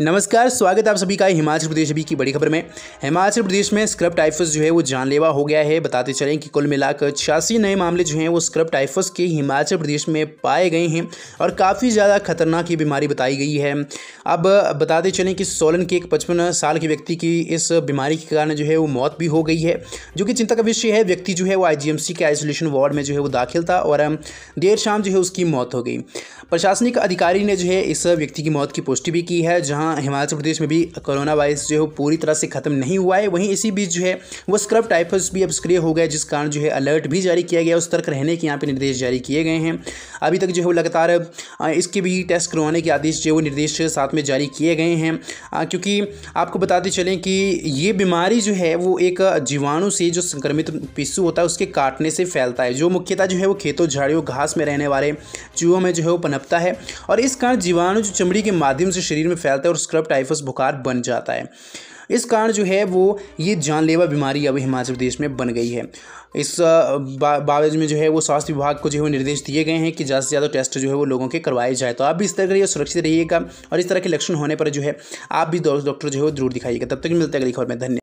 नमस्कार स्वागत आप सभी का हिमाचल प्रदेश अभी की बड़ी खबर में हिमाचल प्रदेश में स्क्रब टाइफस जो है वो जानलेवा हो गया है बताते चलें कि कुल मिलाकर छियासी नए मामले जो हैं वो स्क्रब टाइफस के हिमाचल प्रदेश में पाए गए हैं और काफ़ी ज़्यादा खतरनाक ये बीमारी बताई गई है अब बताते चलें कि सोलन के एक पचपन साल के व्यक्ति की इस बीमारी के कारण जो है वो मौत भी हो गई है जो कि चिंता का विषय है व्यक्ति जो है वो आई के आइसोलेशन वार्ड में जो है वो दाखिल था और देर शाम जो है उसकी मौत हो गई प्रशासनिक अधिकारी ने जो है इस व्यक्ति की मौत की पुष्टि भी की है जहाँ यहाँ हिमाचल प्रदेश में भी कोरोना वायरस जो है पूरी तरह से खत्म नहीं हुआ है वहीं इसी बीच जो है वो स्क्रब टाइफस भी अब सक्रिय हो गया जिस कारण जो है अलर्ट भी जारी किया गया सतर्क रहने के यहाँ पर निर्देश जारी किए गए हैं अभी तक जो है लगातार इसके भी टेस्ट करवाने के आदेश जो है वो निर्देश साथ में जारी किए गए हैं क्योंकि आपको बताते चलें कि ये बीमारी जो है वो एक जीवाणु से जो संक्रमित पिस्सू होता है उसके काटने से फैलता है जो मुख्यतः जो है वो खेतों झाड़ियों घास में रहने वाले चूहों में जो है वो पनपता है और इस कारण जीवाणु जो चमड़ी के माध्यम से शरीर में फैलता है और और स्क्रब टाइफस बुखार बन जाता है इस कारण जो है वो ये जानलेवा बीमारी अब हिमाचल प्रदेश में बन गई है इस बावज में जो है वो स्वास्थ्य विभाग को जो है वो निर्देश दिए गए हैं कि ज़्यादा से ज़्यादा टेस्ट जो है वो लोगों के करवाए जाए तो आप भी इस तरह के सुरक्षित रहिएगा और इस तरह के लक्षण होने पर जो है आप भी डॉक्टर जो है वो जरूर दिखाइएगा तब तक मिलते हैं अगली खबर में धन्यवाद